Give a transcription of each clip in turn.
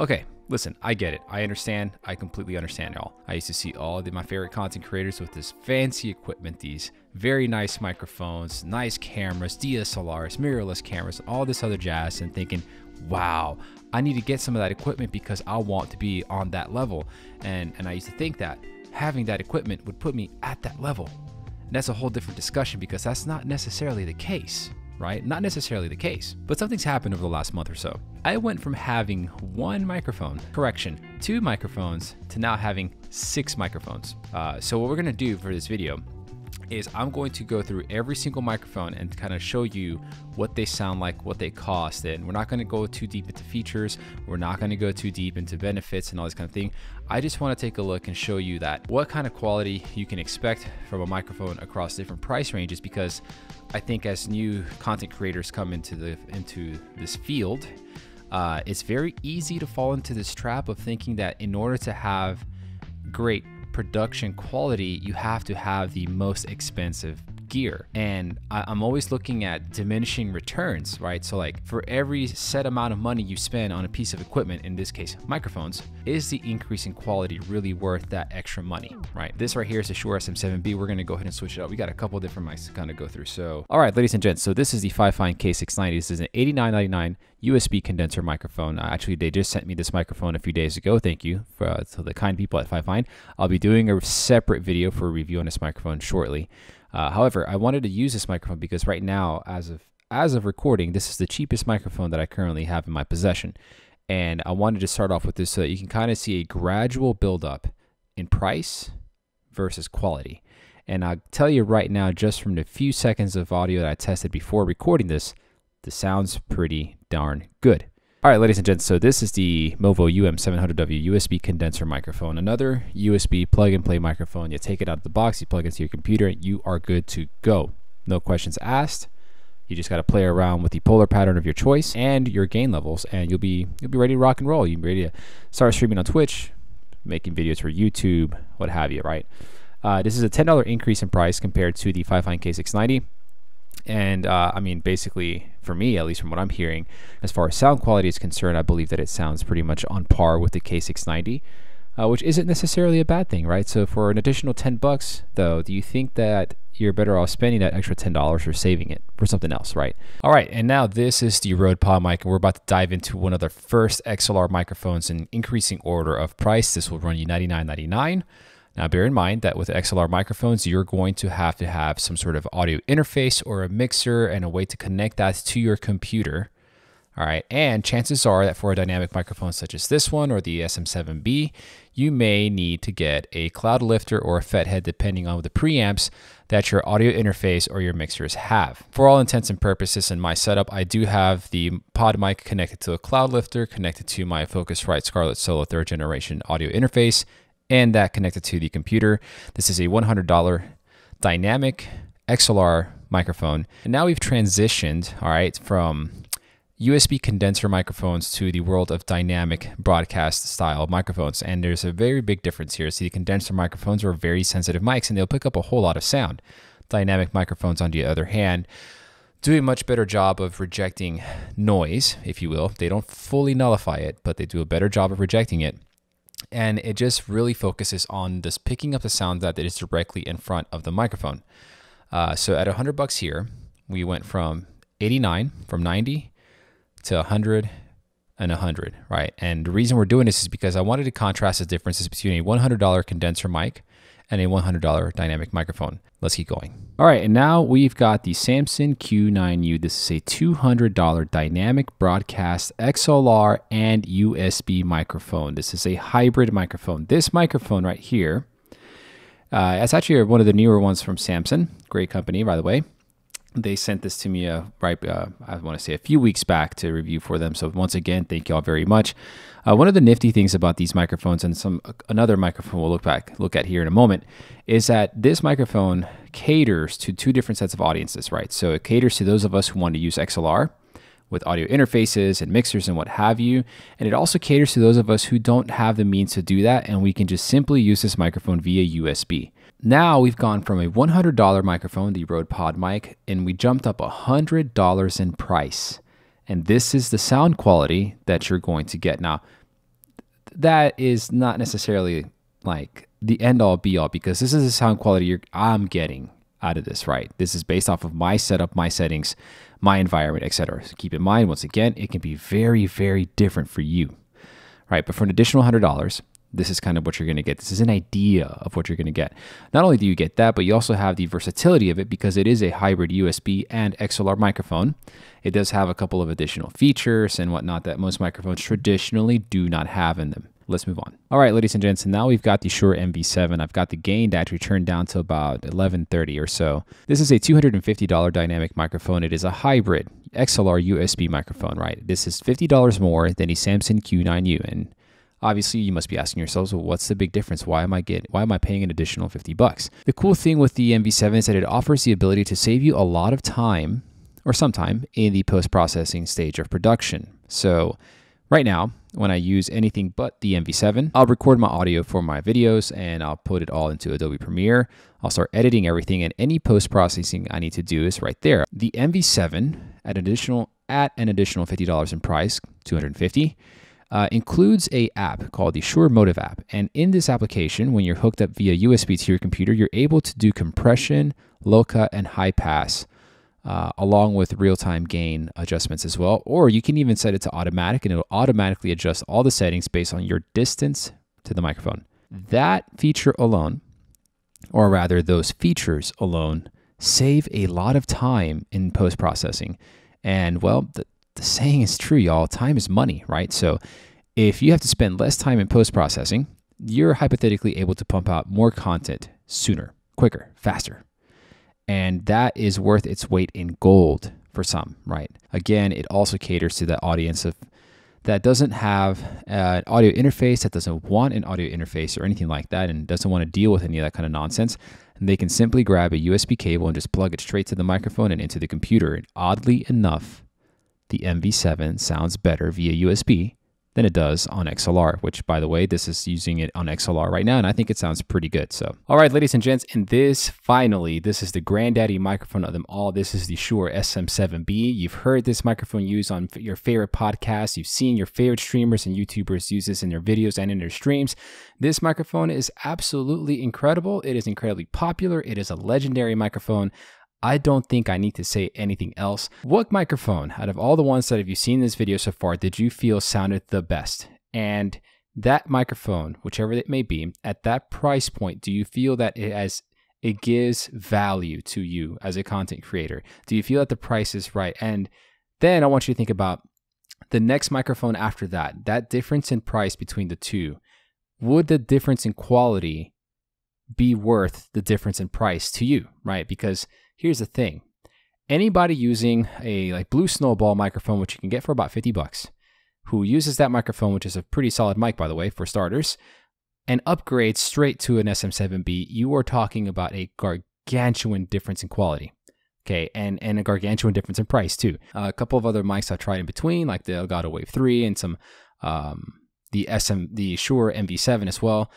Okay, listen, I get it. I understand. I completely understand you all. I used to see all the, my favorite content creators with this fancy equipment, these very nice microphones, nice cameras, DSLRs, mirrorless cameras, all this other jazz, and thinking, wow, I need to get some of that equipment because I want to be on that level. And, and I used to think that having that equipment would put me at that level. And that's a whole different discussion because that's not necessarily the case right? Not necessarily the case, but something's happened over the last month or so. I went from having one microphone, correction, two microphones, to now having six microphones. Uh, so what we're gonna do for this video is I'm going to go through every single microphone and kind of show you what they sound like, what they cost. And we're not going to go too deep into features. We're not going to go too deep into benefits and all this kind of thing. I just want to take a look and show you that what kind of quality you can expect from a microphone across different price ranges because I think as new content creators come into the into this field, uh, it's very easy to fall into this trap of thinking that in order to have great production quality, you have to have the most expensive gear. And I, am always looking at diminishing returns, right? So like for every set amount of money you spend on a piece of equipment, in this case microphones, is the increase in quality really worth that extra money, right? This right here is the Shure SM7B. We're gonna go ahead and switch it up. We got a couple different mics to kind of go through. So, all right, ladies and gents, so this is the Fifine K690. This is an 8999 USB condenser microphone. Uh, actually, they just sent me this microphone a few days ago. Thank you for, uh, to the kind people at Fifine. I'll be doing a separate video for a review on this microphone shortly. Uh, however, I wanted to use this microphone because right now, as of as of recording, this is the cheapest microphone that I currently have in my possession. And I wanted to start off with this so that you can kind of see a gradual buildup in price versus quality. And I'll tell you right now, just from the few seconds of audio that I tested before recording this, the sound's pretty darn good. All right, ladies and gents, so this is the Movo UM700W USB condenser microphone, another USB plug and play microphone. You take it out of the box, you plug it into your computer, and you are good to go. No questions asked. You just got to play around with the polar pattern of your choice and your gain levels, and you'll be you'll be ready to rock and roll. You'll be ready to start streaming on Twitch, making videos for YouTube, what have you, right? Uh, this is a $10 increase in price compared to the Fifine K690. And uh, I mean, basically, for me, at least from what I'm hearing, as far as sound quality is concerned, I believe that it sounds pretty much on par with the K690, uh, which isn't necessarily a bad thing, right? So for an additional 10 bucks, though, do you think that you're better off spending that extra $10 or saving it for something else, right? All right, and now this is the Rode Pod mic, and we're about to dive into one of the first XLR microphones in increasing order of price. This will run you $99.99. Now, bear in mind that with XLR microphones, you're going to have to have some sort of audio interface or a mixer and a way to connect that to your computer. All right, and chances are that for a dynamic microphone such as this one or the SM7B, you may need to get a cloud lifter or a FET head depending on the preamps that your audio interface or your mixers have. For all intents and purposes in my setup, I do have the pod mic connected to a cloud lifter, connected to my Focusrite Scarlett Solo third generation audio interface, and that connected to the computer. This is a $100 dynamic XLR microphone. And now we've transitioned, all right, from USB condenser microphones to the world of dynamic broadcast style microphones. And there's a very big difference here. See, the condenser microphones are very sensitive mics and they'll pick up a whole lot of sound. Dynamic microphones, on the other hand, do a much better job of rejecting noise, if you will. They don't fully nullify it, but they do a better job of rejecting it and it just really focuses on this picking up the sound that is directly in front of the microphone. Uh, so at 100 bucks here, we went from 89 from 90 to 100 and 100, right? And the reason we're doing this is because I wanted to contrast the differences between a $100 condenser mic and a $100 dynamic microphone. Let's keep going. All right, and now we've got the Samson Q9U. This is a $200 dynamic broadcast XLR and USB microphone. This is a hybrid microphone. This microphone right here, uh, it's actually one of the newer ones from Samson. Great company, by the way they sent this to me uh, right uh, i want to say a few weeks back to review for them so once again thank you all very much uh, one of the nifty things about these microphones and some uh, another microphone we'll look back look at here in a moment is that this microphone caters to two different sets of audiences right so it caters to those of us who want to use xlr with audio interfaces and mixers and what have you. And it also caters to those of us who don't have the means to do that, and we can just simply use this microphone via USB. Now we've gone from a $100 microphone, the Rode Pod mic, and we jumped up $100 in price. And this is the sound quality that you're going to get. Now, that is not necessarily like the end all be all because this is the sound quality I'm getting out of this, right? This is based off of my setup, my settings, my environment, etc. So keep in mind, once again, it can be very, very different for you, right? But for an additional $100, this is kind of what you're going to get. This is an idea of what you're going to get. Not only do you get that, but you also have the versatility of it because it is a hybrid USB and XLR microphone. It does have a couple of additional features and whatnot that most microphones traditionally do not have in them. Let's move on. All right, ladies and gents, now we've got the Shure MV7. I've got the gain actually turned down to about 1130 or so. This is a $250 dynamic microphone. It is a hybrid XLR USB microphone, right? This is $50 more than the Samson Q9U. And Obviously, you must be asking yourselves, well, what's the big difference? Why am I getting, why am I paying an additional 50 bucks? The cool thing with the MV7 is that it offers the ability to save you a lot of time or some time in the post-processing stage of production. So right now, when I use anything but the MV7, I'll record my audio for my videos and I'll put it all into Adobe Premiere. I'll start editing everything and any post-processing I need to do is right there. The MV7 at additional at an additional $50 in price, 250 uh, includes a app called the Sure Motive app. And in this application, when you're hooked up via USB to your computer, you're able to do compression, low cut, and high pass. Uh, along with real-time gain adjustments as well or you can even set it to automatic and it'll automatically adjust all the settings based on your distance to the microphone that feature alone or rather those features alone save a lot of time in post processing. And well, th the saying is true, y'all. Time is money, right? So if you have to spend less time in post processing, you're hypothetically able to pump out more content sooner, quicker, faster. And that is worth its weight in gold for some, right? Again, it also caters to that audience of that doesn't have uh, an audio interface, that doesn't want an audio interface or anything like that, and doesn't want to deal with any of that kind of nonsense. And they can simply grab a USB cable and just plug it straight to the microphone and into the computer. And oddly enough, the MV7 sounds better via USB than it does on XLR, which by the way, this is using it on XLR right now, and I think it sounds pretty good. So, all right, ladies and gents, and this finally, this is the granddaddy microphone of them all. This is the Shure SM7B. You've heard this microphone used on your favorite podcasts. You've seen your favorite streamers and YouTubers use this in their videos and in their streams. This microphone is absolutely incredible. It is incredibly popular. It is a legendary microphone. I don't think I need to say anything else. What microphone out of all the ones that have you seen in this video so far did you feel sounded the best? And that microphone, whichever it may be, at that price point, do you feel that it has it gives value to you as a content creator? Do you feel that the price is right? And then I want you to think about the next microphone after that, that difference in price between the two. Would the difference in quality be worth the difference in price to you, right? Because Here's the thing anybody using a like blue snowball microphone which you can get for about 50 bucks who uses that microphone which is a pretty solid mic by the way for starters and upgrades straight to an SM7B you are talking about a gargantuan difference in quality okay and and a gargantuan difference in price too uh, a couple of other mics I tried in between like the Elgato Wave 3 and some um, the SM the Shure MV7 as well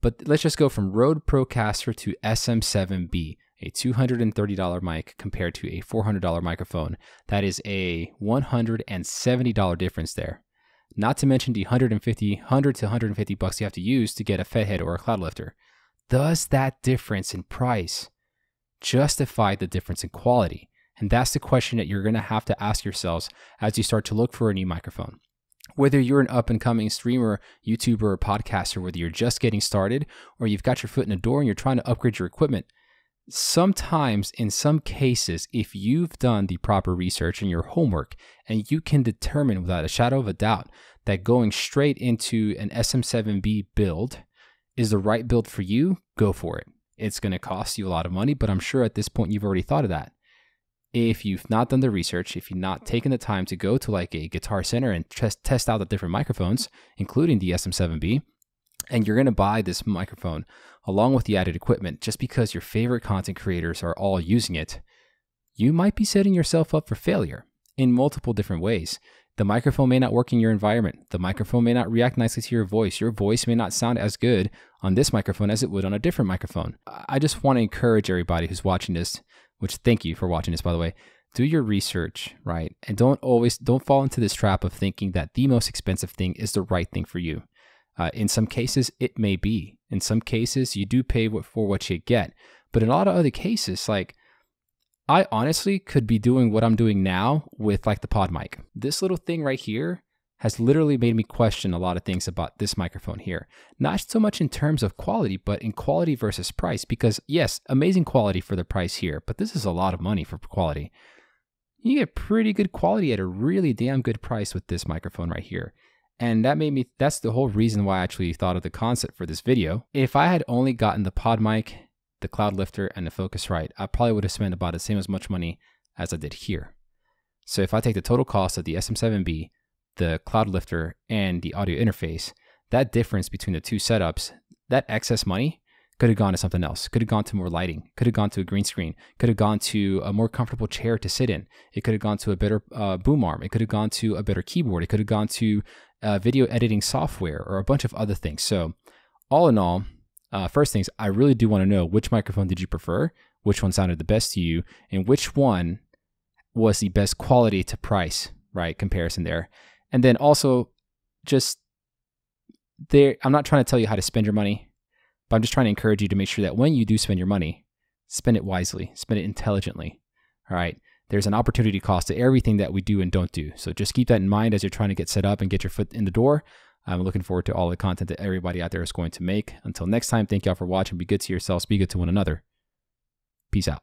but let's just go from Rode Procaster to SM7B a $230 mic compared to a $400 microphone. That is a $170 difference there. Not to mention the 150, 100 to 150 bucks you have to use to get a Fed head or a cloud lifter. Does that difference in price justify the difference in quality? And that's the question that you're going to have to ask yourselves as you start to look for a new microphone. Whether you're an up and coming streamer, YouTuber, or podcaster, whether you're just getting started or you've got your foot in the door and you're trying to upgrade your equipment, sometimes in some cases if you've done the proper research and your homework and you can determine without a shadow of a doubt that going straight into an SM7B build is the right build for you, go for it. It's going to cost you a lot of money, but I'm sure at this point you've already thought of that. If you've not done the research, if you've not taken the time to go to like a guitar center and test, test out the different microphones, including the SM7B, and you're going to buy this microphone along with the added equipment just because your favorite content creators are all using it. You might be setting yourself up for failure in multiple different ways. The microphone may not work in your environment. The microphone may not react nicely to your voice. Your voice may not sound as good on this microphone as it would on a different microphone. I just want to encourage everybody who's watching this, which thank you for watching this, by the way. Do your research, right? And don't always don't fall into this trap of thinking that the most expensive thing is the right thing for you. Uh, in some cases, it may be. In some cases, you do pay for what you get. But in a lot of other cases, like I honestly could be doing what I'm doing now with like the pod mic. This little thing right here has literally made me question a lot of things about this microphone here. Not so much in terms of quality, but in quality versus price, because yes, amazing quality for the price here, but this is a lot of money for quality. You get pretty good quality at a really damn good price with this microphone right here. And that made me, that's the whole reason why I actually thought of the concept for this video. If I had only gotten the pod mic, the cloud lifter, and the Focusrite, I probably would have spent about the same as much money as I did here. So if I take the total cost of the SM7B, the cloud lifter, and the audio interface, that difference between the two setups, that excess money could have gone to something else, could have gone to more lighting, could have gone to a green screen, could have gone to a more comfortable chair to sit in, it could have gone to a better uh, boom arm, it could have gone to a better keyboard, it could have gone to uh, video editing software or a bunch of other things. So, all in all, uh, first things, I really do want to know which microphone did you prefer, which one sounded the best to you, and which one was the best quality to price, right? Comparison there. And then also, just there, I'm not trying to tell you how to spend your money but I'm just trying to encourage you to make sure that when you do spend your money, spend it wisely, spend it intelligently. All right. There's an opportunity cost to everything that we do and don't do. So just keep that in mind as you're trying to get set up and get your foot in the door. I'm looking forward to all the content that everybody out there is going to make. Until next time, thank y'all for watching. Be good to yourselves, be good to one another. Peace out.